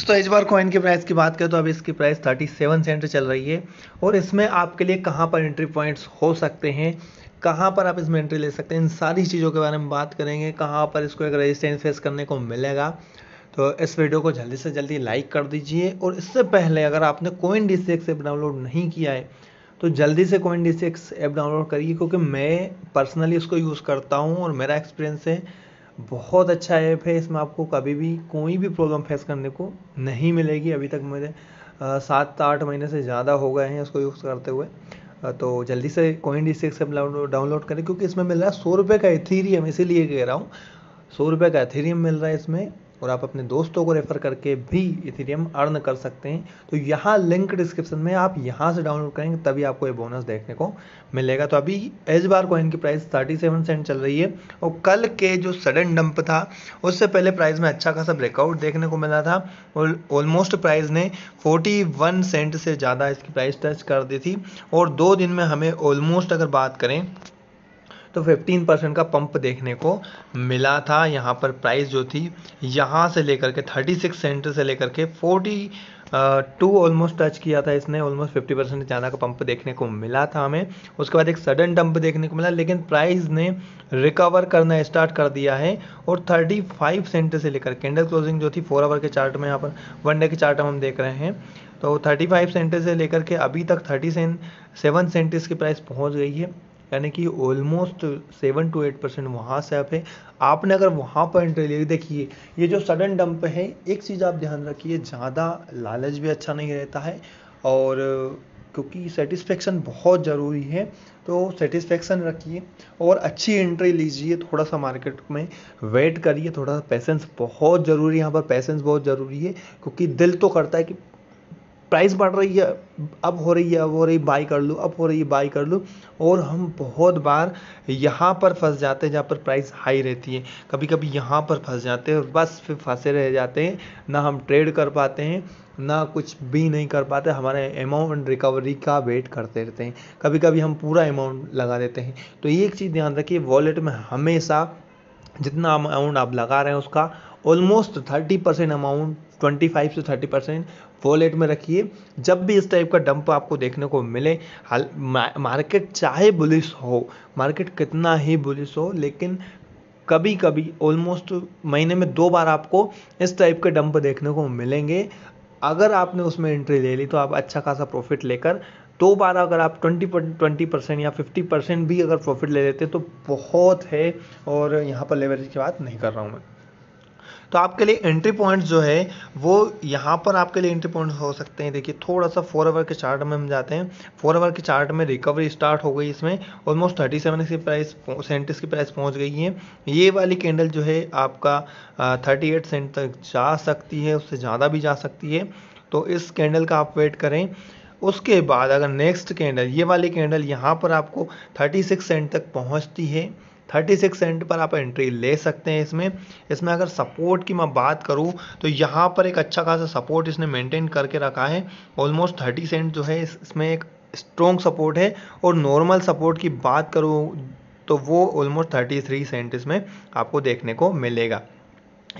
दोस्तों H bar coin की price की बात करें तो अब इसकी प्राइस 37 सेंट चल रही है और इसमें आपके लिए कहाँ पर एंट्री पॉइंट्स हो सकते हैं कहाँ पर आप इसमें एंट्री ले सकते हैं इन सारी चीज़ों के बारे में बात करेंगे कहाँ पर इसको एक रेजिस्टेंस फेस करने को मिलेगा तो इस वीडियो को जल्दी से जल्दी लाइक कर दीजिए और इससे पहले अगर आपने coin D C app download नहीं किया है तो जल्दी से coin D C app download करिए क्योंकि मैं पर्सनली इसको यूज़ करता हूँ और मेरा एक्सपीरियंस है बहुत अच्छा ऐप है इसमें आपको कभी भी कोई भी प्रॉब्लम फेस करने को नहीं मिलेगी अभी तक मेरे सात आठ महीने से ज़्यादा हो गए हैं इसको यूज़ करते हुए तो जल्दी से कोइन डी सिक्स डाउनलोड करें क्योंकि इसमें मिल रहा है सौ रुपये का एथीरियम इसीलिए कह रहा हूँ सौ रुपये का एथीरियम मिल रहा है इसमें और आप अपने दोस्तों को रेफ़र करके भी इथेरियम अर्न कर सकते हैं तो यहाँ लिंक डिस्क्रिप्शन में आप यहाँ से डाउनलोड करेंगे तभी आपको ये बोनस देखने को मिलेगा तो अभी एज बार कॉइन की प्राइस थर्टी सेवन सेंट चल रही है और कल के जो सडन डंप था उससे पहले प्राइस में अच्छा खासा ब्रेकआउट देखने को मिला था और ऑलमोस्ट प्राइस ने फोर्टी वन सेंट से ज़्यादा इसकी प्राइस टच कर दी थी और दो दिन में हमें ऑलमोस्ट अगर बात करें तो 15 परसेंट का पंप देखने को मिला था यहाँ पर प्राइस जो थी यहाँ से लेकर के 36 सेंट से लेकर के 42 टू ऑलमोस्ट टच किया था इसने ऑलमोस्ट फिफ्टी परसेंट ज़्यादा का पंप देखने को मिला था हमें उसके बाद एक सडन डंप देखने को मिला लेकिन प्राइस ने रिकवर करना स्टार्ट कर दिया है और 35 सेंट से लेकर कैंडल क्लोजिंग जो थी फोर आवर के चार्ट में यहाँ पर वन डे के चार्ट हम देख रहे हैं तो 35 सेंट से लेकर के अभी तक थर्टी सेवन सेंट की प्राइस पहुँच गई है यानी कि almost seven to eight percent वहाँ से आप है आपने अगर वहाँ पर एंट्री ली देखिए ये जो सडन डंप है एक चीज़ आप ध्यान रखिए ज़्यादा लालच भी अच्छा नहीं रहता है और क्योंकि सेटिस्फेक्शन बहुत ज़रूरी है तो सेटिस्फेक्शन रखिए और अच्छी एंट्री लीजिए थोड़ा सा मार्केट में वेट करिए थोड़ा सा पैसेंस बहुत ज़रूरी है यहाँ पर पैसेंस बहुत ज़रूरी है क्योंकि दिल तो करता है कि प्राइस बढ़ रही है अब हो रही है अब हो रही बाई कर लूँ अब हो रही बाई कर लूँ और हम बहुत बार यहाँ पर फंस जाते हैं जहाँ पर प्राइस हाई रहती है कभी कभी यहाँ पर फंस जाते हैं और बस फिर फंसे रह जाते हैं ना हम ट्रेड कर पाते हैं ना कुछ भी नहीं कर पाते हमारे अमाउंट रिकवरी का वेट करते रहते हैं कभी कभी हम पूरा अमाउंट लगा देते हैं तो ये एक चीज़ ध्यान रखिए वॉलेट में हमेशा जितना अमाउंट आप लगा रहे हैं उसका almost thirty percent amount twenty five से थर्टी परसेंट वॉलेट में रखिए जब भी इस टाइप का डंप आपको देखने को मिले हाल मार्केट चाहे बुलिस हो मार्केट कितना ही बुलिस हो लेकिन कभी कभी ऑलमोस्ट महीने में दो बार आपको इस टाइप के डंप देखने को मिलेंगे अगर आपने उसमें एंट्री ले ली तो आप अच्छा खासा प्रॉफिट लेकर दो बार अगर आप ट्वेंटी ट्वेंटी परसेंट या फिफ्टी परसेंट भी अगर प्रॉफिट ले लेते तो बहुत है और यहाँ पर लेवरेज की बात नहीं कर रहा हूँ मैं तो आपके लिए एंट्री पॉइंट जो है वो यहाँ पर आपके लिए एंट्री पॉइंट हो सकते हैं देखिए थोड़ा सा फोर आवर के चार्ट में हम जाते हैं फोर आवर के चार्ट में रिकवरी स्टार्ट हो गई इसमें ऑलमोस्ट थर्टी सेवन की प्राइस सेंटिस की प्राइस पहुँच गई है ये वाली कैंडल जो है आपका थर्टी एट सेंट तक जा सकती है उससे ज़्यादा भी जा सकती है तो इस कैंडल का आप वेट करें उसके बाद अगर नेक्स्ट कैंडल ये वाली कैंडल यहाँ पर आपको सिक्स सेंट तक पहुँचती है 36 सेंट पर आप एंट्री ले सकते हैं इसमें इसमें अगर सपोर्ट की मैं बात करूँ तो यहाँ पर एक अच्छा खासा सपोर्ट इसने मेंटेन करके रखा है ऑलमोस्ट 30 सेंट जो है इसमें एक स्ट्रॉन्ग सपोर्ट है और नॉर्मल सपोर्ट की बात करूँ तो वो ऑलमोस्ट 33 सेंट इसमें आपको देखने को मिलेगा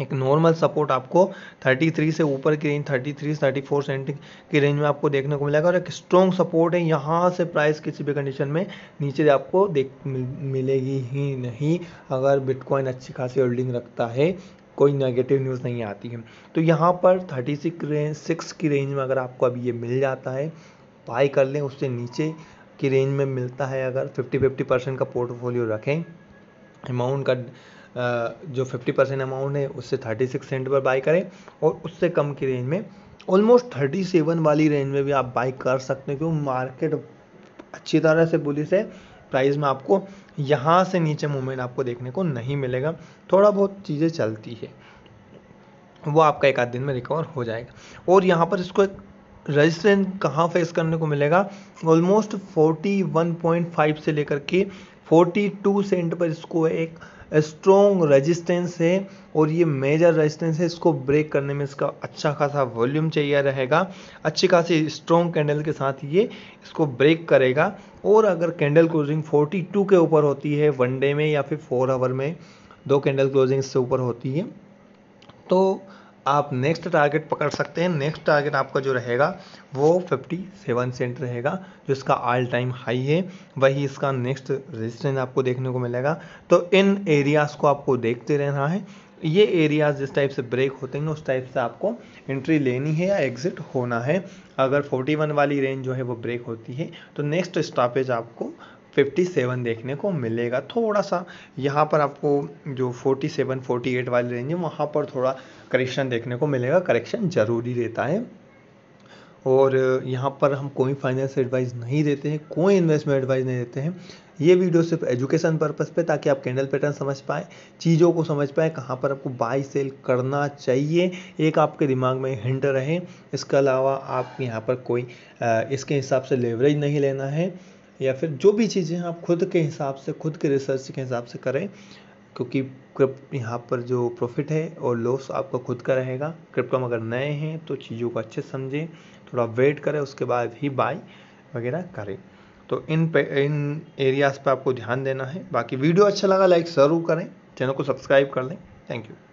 एक नॉर्मल सपोर्ट आपको 33 से ऊपर की रेंज 33 34 सेंट की रेंज में आपको देखने को मिलेगा और एक स्ट्रॉन्ग सपोर्ट है यहाँ से प्राइस किसी भी कंडीशन में नीचे आपको देख मिलेगी ही नहीं अगर बिटकॉइन अच्छी खासी होल्डिंग रखता है कोई नेगेटिव न्यूज़ नहीं आती है तो यहाँ पर थर्टी सिक्स की रेंज में अगर आपको अभी ये मिल जाता है बाई कर लें उससे नीचे की रेंज में मिलता है अगर फिफ्टी फिफ्टी परसेंट का पोर्टफोलियो रखें अमाउंट का जो 50 परसेंट अमाउंट है उससे 36 सेंट पर बाई करें और उससे कम की रेंज में ऑलमोस्ट 37 वाली रेंज में भी आप बाई कर सकते हो क्यों मार्केट अच्छी तरह से बुलिस है प्राइस में आपको यहाँ से नीचे मूवमेंट आपको देखने को नहीं मिलेगा थोड़ा बहुत चीज़ें चलती है वो आपका एक आध दिन में रिकवर हो जाएगा और यहाँ पर इसको एक रजिस्ट्रेंस कहाँ फेस करने को मिलेगा ऑलमोस्ट 41.5 से लेकर के 42 सेंट पर इसको एक स्ट्रॉन्ग रेजिस्टेंस है और ये मेजर रेजिस्टेंस है इसको ब्रेक करने में इसका अच्छा खासा वॉल्यूम चाहिए रहेगा अच्छी खासी स्ट्रॉन्ग कैंडल के साथ ये इसको ब्रेक करेगा और अगर कैंडल क्लोजिंग 42 के ऊपर होती है वन डे में या फिर फोर आवर में दो कैंडल क्लोजिंग इससे ऊपर होती है तो आप नेक्स्ट टारगेट पकड़ सकते हैं नेक्स्ट टारगेट आपका जो रहेगा वो 57 सेंट रहेगा जो इसका ऑल टाइम हाई है वही इसका नेक्स्ट रेजिस्टेंस आपको देखने को मिलेगा तो इन एरियाज़ को आपको देखते रहना है ये एरियाज जिस टाइप से ब्रेक होते हैं उस टाइप से आपको एंट्री लेनी है या एग्जिट होना है अगर 41 वाली रेंज जो है वो ब्रेक होती है तो नेक्स्ट स्टॉपेज आपको फिफ्टी सेवन देखने को मिलेगा थोड़ा सा यहाँ पर आपको जो फोर्टी सेवन फोर्टी एट वाली रेंज है वहाँ पर थोड़ा करेक्शन देखने को मिलेगा करेक्शन ज़रूरी रहता है और यहाँ पर हम कोई फाइनेंस एडवाइस नहीं देते हैं कोई इन्वेस्टमेंट एडवाइस नहीं देते हैं ये वीडियो सिर्फ एजुकेशन पर्पज़ पे ताकि आप कैंडल पैटर्न समझ पाएँ चीज़ों को समझ पाए कहाँ पर आपको बाई सेल करना चाहिए एक आपके दिमाग में हिंट रहे इसके अलावा आप यहाँ पर कोई इसके हिसाब से लेवरेज नहीं लेना है या फिर जो भी चीज़ें आप खुद के हिसाब से खुद के रिसर्च के हिसाब से करें क्योंकि क्रिप्ट यहाँ पर जो प्रॉफिट है और लॉस आपका खुद का रहेगा क्रिप्टो में अगर नए हैं तो चीज़ों को अच्छे समझें थोड़ा वेट करें उसके बाद ही बाय वगैरह करें तो इन पे इन एरियाज़ पर आपको ध्यान देना है बाकी वीडियो अच्छा लगा लाइक ज़रूर करें चैनल को सब्सक्राइब कर लें थैंक यू